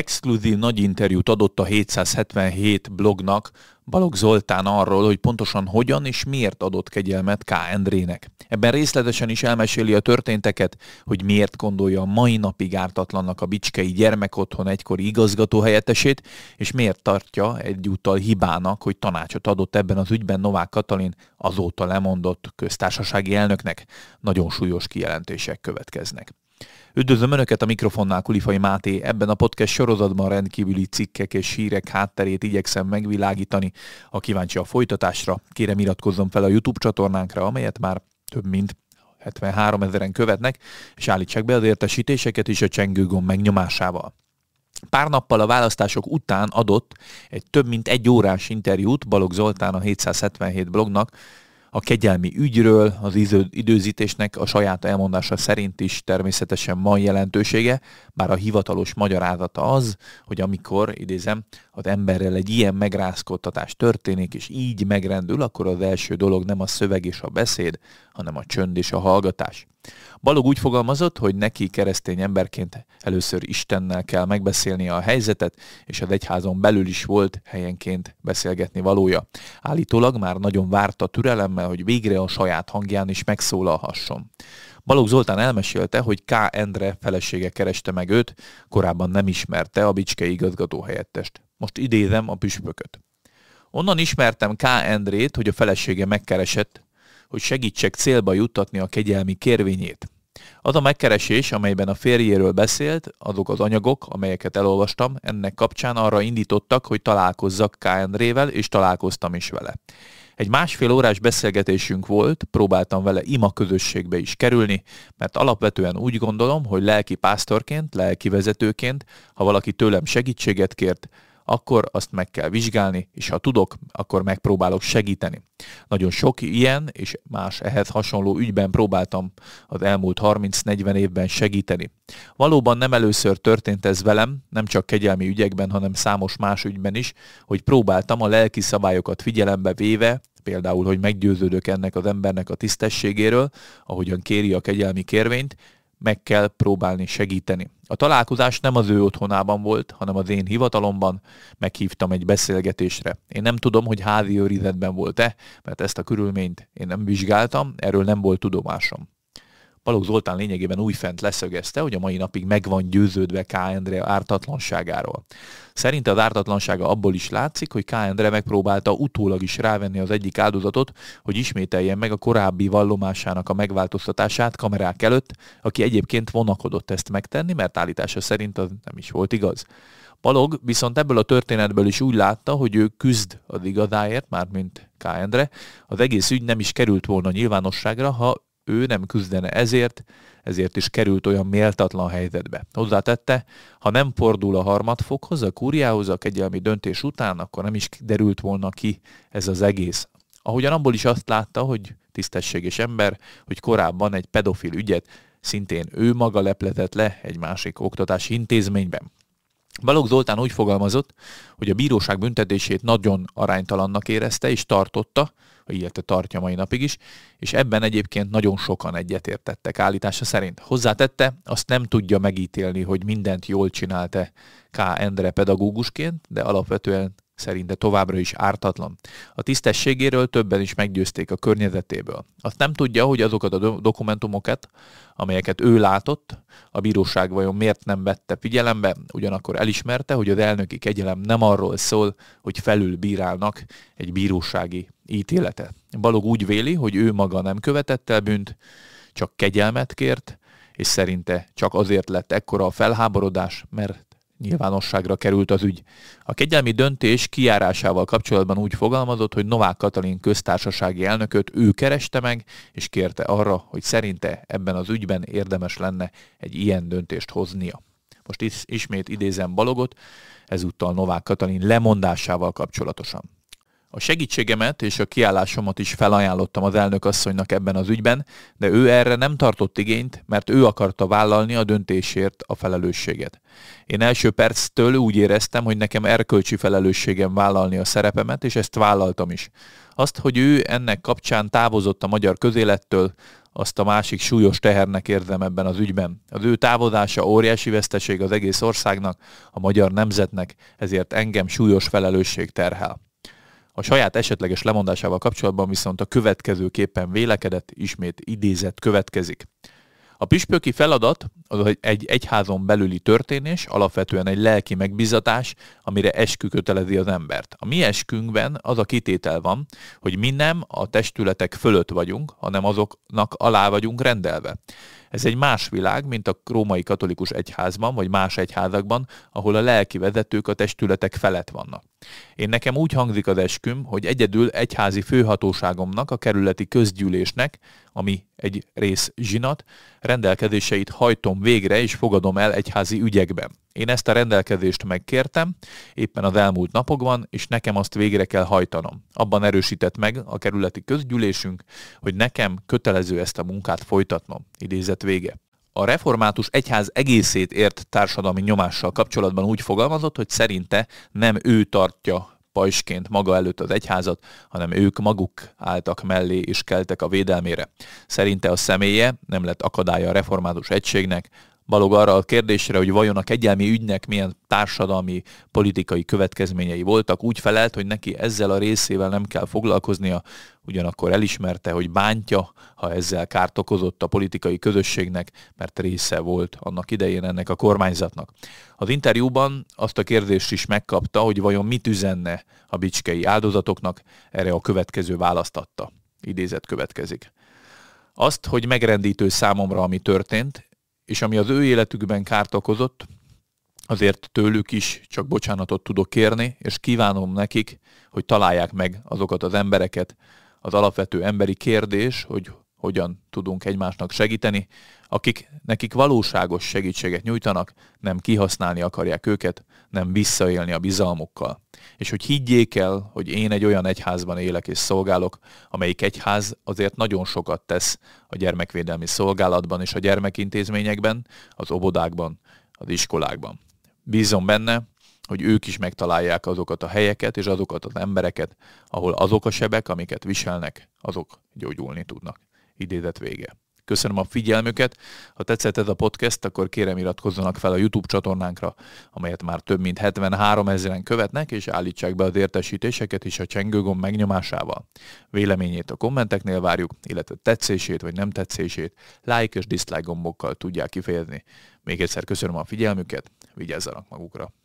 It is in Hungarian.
exkluzív nagy interjút adott a 777 blognak Balogh Zoltán arról, hogy pontosan hogyan és miért adott kegyelmet K. Endrének. Ebben részletesen is elmeséli a történteket, hogy miért gondolja a mai napig ártatlannak a Bicskei gyermekotthon egykori igazgató helyettesét, és miért tartja egyúttal hibának, hogy tanácsot adott ebben az ügyben Novák Katalin azóta lemondott köztársasági elnöknek. Nagyon súlyos kijelentések következnek. Üdvözlöm Önöket a mikrofonnál Kulifai Máté. Ebben a podcast sorozatban rendkívüli cikkek és hírek hátterét igyekszem megvilágítani. A kíváncsi a folytatásra, kérem iratkozzon fel a YouTube csatornánkra, amelyet már több mint 73 ezeren követnek, és állítsák be az értesítéseket is a csengőgomb megnyomásával. Pár nappal a választások után adott egy több mint egy órás interjút Balogh Zoltán a 777 blognak, a kegyelmi ügyről, az időzítésnek a saját elmondása szerint is természetesen van jelentősége, bár a hivatalos magyarázata az, hogy amikor, idézem, az emberrel egy ilyen megrázkodtatás történik, és így megrendül, akkor az első dolog nem a szöveg és a beszéd, hanem a csönd és a hallgatás. Balog úgy fogalmazott, hogy neki keresztény emberként először Istennel kell megbeszélni a helyzetet, és az egyházon belül is volt helyenként beszélgetni valója. Állítólag már nagyon várta türelemmel, hogy végre a saját hangján is megszólalhasson. Balog Zoltán elmesélte, hogy K. Endre felesége kereste meg őt, korábban nem ismerte a bicskei igazgatóhelyettest. Most idézem a püspököt. Onnan ismertem K. Endrét, hogy a felesége megkeresett, hogy segítsek célba juttatni a kegyelmi kérvényét. Az a megkeresés, amelyben a férjéről beszélt, azok az anyagok, amelyeket elolvastam, ennek kapcsán arra indítottak, hogy találkozzak K. Andrével, és találkoztam is vele. Egy másfél órás beszélgetésünk volt, próbáltam vele ima közösségbe is kerülni, mert alapvetően úgy gondolom, hogy lelki pásztorként, lelki vezetőként, ha valaki tőlem segítséget kért, akkor azt meg kell vizsgálni, és ha tudok, akkor megpróbálok segíteni. Nagyon sok ilyen és más ehhez hasonló ügyben próbáltam az elmúlt 30-40 évben segíteni. Valóban nem először történt ez velem, nem csak kegyelmi ügyekben, hanem számos más ügyben is, hogy próbáltam a lelki szabályokat figyelembe véve például, hogy meggyőződök ennek az embernek a tisztességéről, ahogyan kéri a kegyelmi kérvényt, meg kell próbálni segíteni. A találkozás nem az ő otthonában volt, hanem az én hivatalomban meghívtam egy beszélgetésre. Én nem tudom, hogy házi őrizetben volt-e, mert ezt a körülményt én nem vizsgáltam, erről nem volt tudomásom. Balogh Zoltán lényegében újfent leszögezte, hogy a mai napig meg van győződve K. Endre ártatlanságáról. Szerinte az ártatlansága abból is látszik, hogy K. Endre megpróbálta utólag is rávenni az egyik áldozatot, hogy ismételjen meg a korábbi vallomásának a megváltoztatását kamerák előtt, aki egyébként vonakodott ezt megtenni, mert állítása szerint az nem is volt igaz. Balog viszont ebből a történetből is úgy látta, hogy ő küzd az igazáért, mármint K. Endre. Az egész ügy nem is került volna nyilvánosságra, ha ő nem küzdene ezért, ezért is került olyan méltatlan helyzetbe. Hozzátette, ha nem fordul a harmadfokhoz, a kúriához, a kegyelmi döntés után, akkor nem is derült volna ki ez az egész. Ahogyan abból is azt látta, hogy tisztességes ember, hogy korábban egy pedofil ügyet szintén ő maga lepletett le egy másik oktatási intézményben. Balogh Zoltán úgy fogalmazott, hogy a bíróság büntetését nagyon aránytalannak érezte és tartotta, illetve tartja mai napig is, és ebben egyébként nagyon sokan egyetértettek állítása szerint. Hozzátette, azt nem tudja megítélni, hogy mindent jól csinálta K. Endre pedagógusként, de alapvetően szerinte továbbra is ártatlan. A tisztességéről többen is meggyőzték a környezetéből. Azt nem tudja, hogy azokat a dokumentumokat, amelyeket ő látott, a bíróság vajon miért nem vette figyelembe, ugyanakkor elismerte, hogy az elnöki kegyelem nem arról szól, hogy felülbírálnak egy bírósági ítélete. Balog úgy véli, hogy ő maga nem követett el bűnt, csak kegyelmet kért, és szerinte csak azért lett ekkora a felháborodás, mert nyilvánosságra került az ügy. A kegyelmi döntés kiárásával kapcsolatban úgy fogalmazott, hogy Novák Katalin köztársasági elnököt ő kereste meg, és kérte arra, hogy szerinte ebben az ügyben érdemes lenne egy ilyen döntést hoznia. Most is, ismét idézem Balogot, ezúttal Novák Katalin lemondásával kapcsolatosan. A segítségemet és a kiállásomat is felajánlottam az elnök asszonynak ebben az ügyben, de ő erre nem tartott igényt, mert ő akarta vállalni a döntésért a felelősséget. Én első perctől úgy éreztem, hogy nekem erkölcsi felelősségem vállalni a szerepemet, és ezt vállaltam is. Azt, hogy ő ennek kapcsán távozott a magyar közélettől, azt a másik súlyos tehernek érzem ebben az ügyben. Az ő távozása óriási veszteség az egész országnak, a magyar nemzetnek, ezért engem súlyos felelősség terhel. A saját esetleges lemondásával kapcsolatban viszont a következőképpen vélekedett, ismét idézett következik. A püspöki feladat az egy egyházon belüli történés, alapvetően egy lelki megbizatás, amire eskü kötelezi az embert. A mi eskünkben az a kitétel van, hogy mi nem a testületek fölött vagyunk, hanem azoknak alá vagyunk rendelve. Ez egy más világ, mint a római katolikus egyházban, vagy más egyházakban, ahol a lelki vezetők a testületek felett vannak. Én nekem úgy hangzik az esküm, hogy egyedül egyházi főhatóságomnak, a kerületi közgyűlésnek, ami egy rész zsinat, rendelkezéseit hajtom végre és fogadom el egyházi ügyekben. Én ezt a rendelkezést megkértem, éppen az elmúlt napokban, és nekem azt végre kell hajtanom. Abban erősített meg a kerületi közgyűlésünk, hogy nekem kötelező ezt a munkát folytatnom. Idézet vége. A református egyház egészét ért társadalmi nyomással kapcsolatban úgy fogalmazott, hogy szerinte nem ő tartja pajsként maga előtt az egyházat, hanem ők maguk álltak mellé és keltek a védelmére. Szerinte a személye nem lett akadálya a református egységnek, Balog arra a kérdésre, hogy vajon a kegyelmi ügynek milyen társadalmi, politikai következményei voltak, úgy felelt, hogy neki ezzel a részével nem kell foglalkoznia, ugyanakkor elismerte, hogy bántja, ha ezzel kárt okozott a politikai közösségnek, mert része volt annak idején ennek a kormányzatnak. Az interjúban azt a kérdést is megkapta, hogy vajon mit üzenne a bicskei áldozatoknak, erre a következő választ adta. Idézet következik. Azt, hogy megrendítő számomra, ami történt, és ami az ő életükben kárt okozott, azért tőlük is csak bocsánatot tudok kérni, és kívánom nekik, hogy találják meg azokat az embereket. Az alapvető emberi kérdés, hogy hogyan tudunk egymásnak segíteni, akik nekik valóságos segítséget nyújtanak, nem kihasználni akarják őket, nem visszaélni a bizalmukkal. És hogy higgyék el, hogy én egy olyan egyházban élek és szolgálok, amelyik egyház azért nagyon sokat tesz a gyermekvédelmi szolgálatban és a gyermekintézményekben, az obodákban, az iskolákban. Bízom benne, hogy ők is megtalálják azokat a helyeket és azokat az embereket, ahol azok a sebek, amiket viselnek, azok gyógyulni tudnak idézet vége. Köszönöm a figyelmüket, ha tetszett ez a podcast, akkor kérem iratkozzanak fel a YouTube csatornánkra, amelyet már több mint 73 ezeren követnek, és állítsák be az értesítéseket is a csengőgomb megnyomásával. Véleményét a kommenteknél várjuk, illetve tetszését vagy nem tetszését like és dislike gombokkal tudják kifejezni. Még egyszer köszönöm a figyelmüket, vigyázzanak magukra!